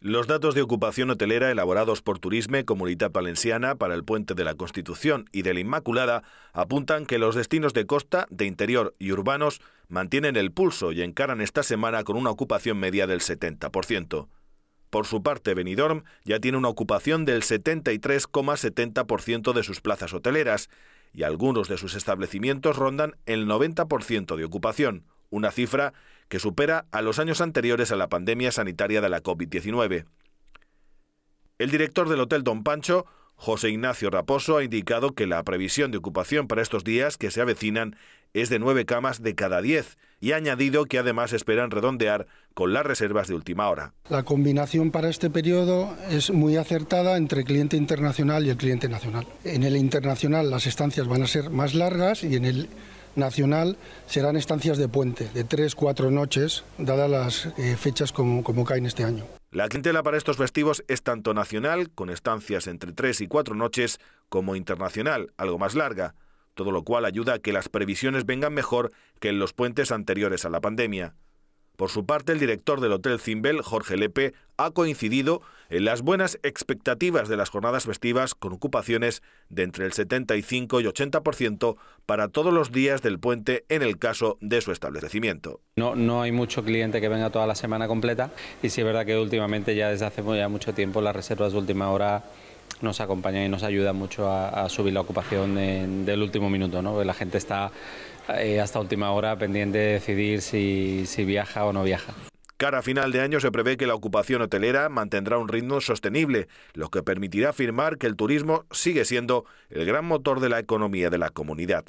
Los datos de ocupación hotelera elaborados por Turisme Comunidad Valenciana para el Puente de la Constitución y de la Inmaculada apuntan que los destinos de costa, de interior y urbanos mantienen el pulso y encaran esta semana con una ocupación media del 70%. Por su parte, Benidorm ya tiene una ocupación del 73,70% de sus plazas hoteleras y algunos de sus establecimientos rondan el 90% de ocupación, una cifra que supera a los años anteriores a la pandemia sanitaria de la COVID-19. El director del Hotel Don Pancho, José Ignacio Raposo, ha indicado que la previsión de ocupación para estos días que se avecinan es de nueve camas de cada diez y ha añadido que además esperan redondear con las reservas de última hora. La combinación para este periodo es muy acertada entre cliente internacional y el cliente nacional. En el internacional las estancias van a ser más largas y en el nacional serán estancias de puente, de tres, cuatro noches, dadas las eh, fechas como, caen este año. La clientela para estos festivos es tanto nacional, con estancias entre tres y cuatro noches, como internacional, algo más larga, todo lo cual ayuda a que las previsiones vengan mejor que en los puentes anteriores a la pandemia. Por su parte, el director del Hotel Cimbel, Jorge Lepe, ha coincidido en las buenas expectativas de las jornadas festivas con ocupaciones de entre el 75 y 80% para todos los días del puente en el caso de su establecimiento. No, no hay mucho cliente que venga toda la semana completa y sí es verdad que últimamente ya desde hace ya mucho tiempo las reservas de última hora nos acompaña y nos ayuda mucho a, subir la ocupación del último minuto. La gente está eh, hasta última hora pendiente de decidir si, viaja o no viaja. Cara final de año se prevé que la ocupación hotelera mantendrá un ritmo sostenible, lo que permitirá afirmar que el turismo sigue siendo el gran motor de la economía de la comunidad.